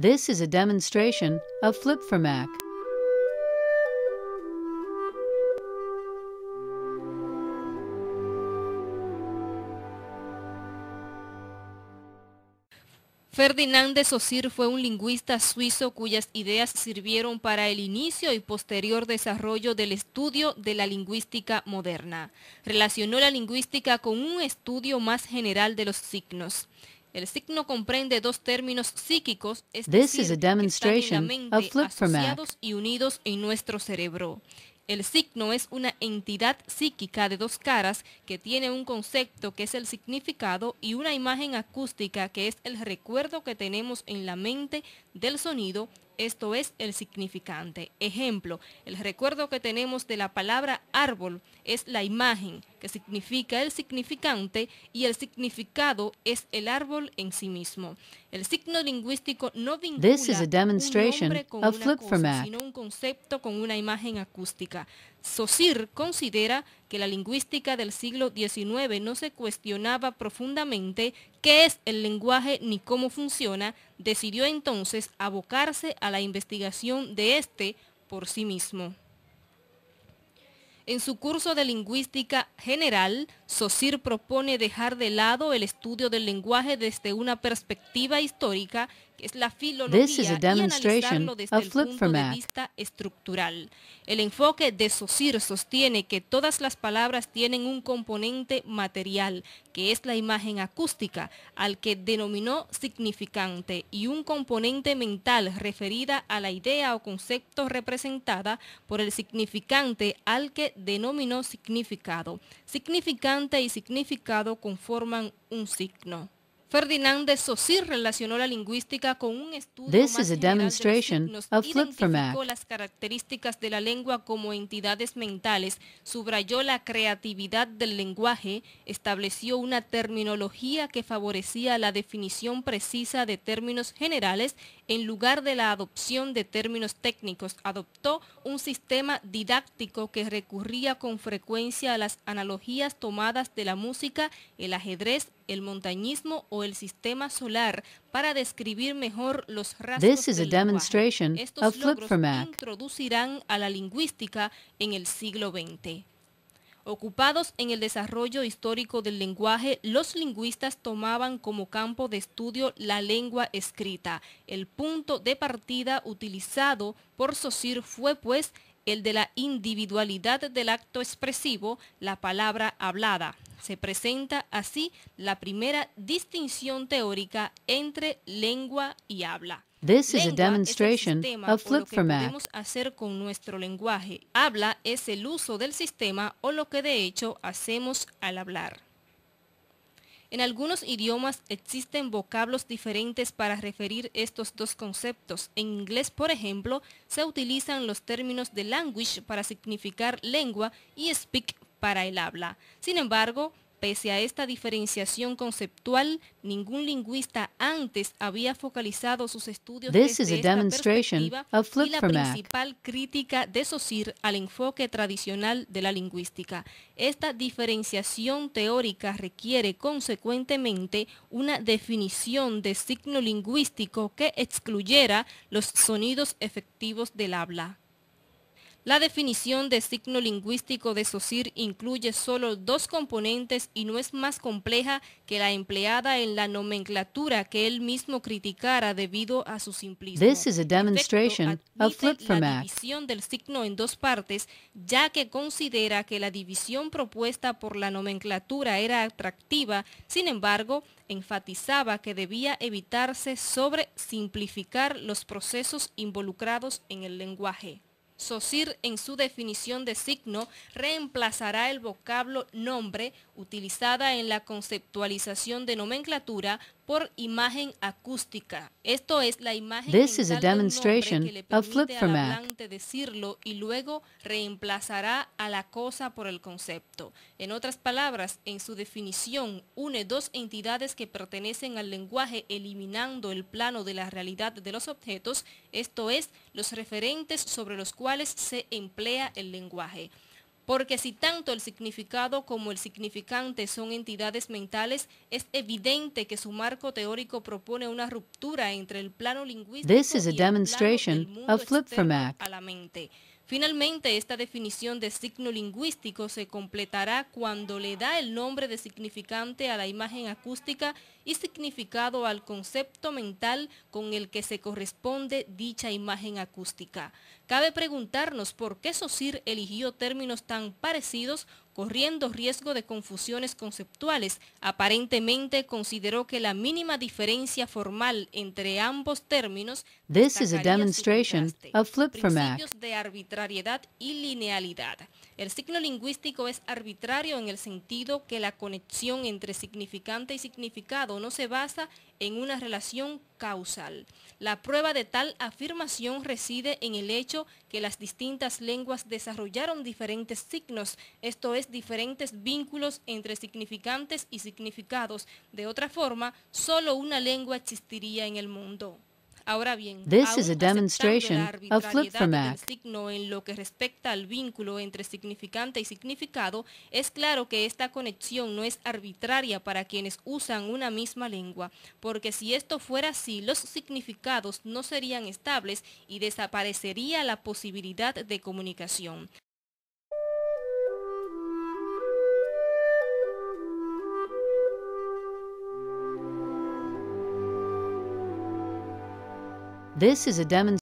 This is a demonstration of Flip for Mac. Ferdinand de Saussure fue un lingüista suizo cuyas ideas sirvieron para el inicio y posterior desarrollo del estudio de la lingüística moderna. Relacionó la lingüística con un estudio más general de los signos. El signo This is a demonstration of asociados y unidos en nuestro cerebro. El signo es una entidad psíquica de dos caras que tiene un concepto que es el significado y una imagen acústica que es el recuerdo que tenemos en la mente del sonido esto es el significante. Ejemplo, el recuerdo que tenemos de la palabra árbol es la imagen que significa el significante y el significado es el árbol en sí mismo. El signo lingüístico no vincula un con una cosa, sino un concepto con una imagen acústica. Saussure considera que la lingüística del siglo XIX no se cuestionaba profundamente qué es el lenguaje ni cómo funciona, decidió entonces abocarse a la investigación de este por sí mismo. En su curso de lingüística general, SOCIR propone dejar de lado el estudio del lenguaje desde una perspectiva histórica, que es la filología, y analizarlo desde el punto de vista estructural. El enfoque de SOCIR sostiene que todas las palabras tienen un componente material, que es la imagen acústica, al que denominó significante, y un componente mental referida a la idea o concepto representada por el significante, al que denominó significado. Significante y significado conforman un signo relacionó la de This is a demonstration of identificó las características de la lengua como entidades mentales, subrayó la creatividad del lenguaje, estableció una terminología que favorecía la definición precisa de términos generales en lugar de la adopción de términos técnicos, adoptó un sistema didáctico que recurría con frecuencia a las analogías tomadas de la música, el ajedrez el montañismo o el sistema solar para describir mejor los rasgos This introducirán a la lingüística en el siglo XX. Ocupados en el desarrollo histórico del lenguaje, los lingüistas tomaban como campo de estudio la lengua escrita. El punto de partida utilizado por Saussure fue pues el de la individualidad del acto expresivo, la palabra hablada, se presenta así la primera distinción teórica entre lengua y habla. This is a demonstration of que podemos hacer con nuestro lenguaje. Habla es el uso del sistema o lo que de hecho hacemos al hablar. En algunos idiomas existen vocablos diferentes para referir estos dos conceptos. En inglés, por ejemplo, se utilizan los términos de language para significar lengua y speak para el habla. Sin embargo, Pese a esta diferenciación conceptual, ningún lingüista antes había focalizado sus estudios en y la principal crítica de Saussure al enfoque tradicional de la lingüística. Esta diferenciación teórica requiere consecuentemente una definición de signo lingüístico que excluyera los sonidos efectivos del habla. La definición de signo lingüístico de SOCIR incluye solo dos componentes y no es más compleja que la empleada en la nomenclatura que él mismo criticara debido a su simplicidad. This es a demonstration of La división del signo en dos partes, ya que considera que la división propuesta por la nomenclatura era atractiva, sin embargo, enfatizaba que debía evitarse sobre simplificar los procesos involucrados en el lenguaje. SOCIR en su definición de signo reemplazará el vocablo nombre utilizada en la conceptualización de nomenclatura por imagen acústica. Esto es la imagen This is a que of decirlo y luego reemplazará a la cosa por el concepto. En otras palabras, en su definición une dos entidades que pertenecen al lenguaje eliminando el plano de la realidad de los objetos, esto es, los referentes sobre los cuales se emplea el lenguaje porque si tanto el significado como el significante son entidades mentales, es evidente que su marco teórico propone una ruptura entre el plano lingüístico y el plano la mente. Finalmente, esta definición de signo lingüístico se completará cuando le da el nombre de significante a la imagen acústica y significado al concepto mental con el que se corresponde dicha imagen acústica. Cabe preguntarnos por qué Sosir eligió términos tan parecidos corriendo riesgo de confusiones conceptuales. Aparentemente consideró que la mínima diferencia formal entre ambos términos This is a demonstration of flip de arbitrariedad y linealidad. El signo lingüístico es arbitrario en el sentido que la conexión entre significante y significado no se basa en una relación causal. La prueba de tal afirmación reside en el hecho que las distintas lenguas desarrollaron diferentes signos, esto es, diferentes vínculos entre significantes y significados. De otra forma, solo una lengua existiría en el mundo. This is a demonstration of signo en lo que respecta al vínculo entre significante y significado, es claro que esta conexión no es arbitraria para quienes usan una misma lengua, porque si esto fuera así, los significados no serían estables y desaparecería la posibilidad de comunicación. This is a demonstration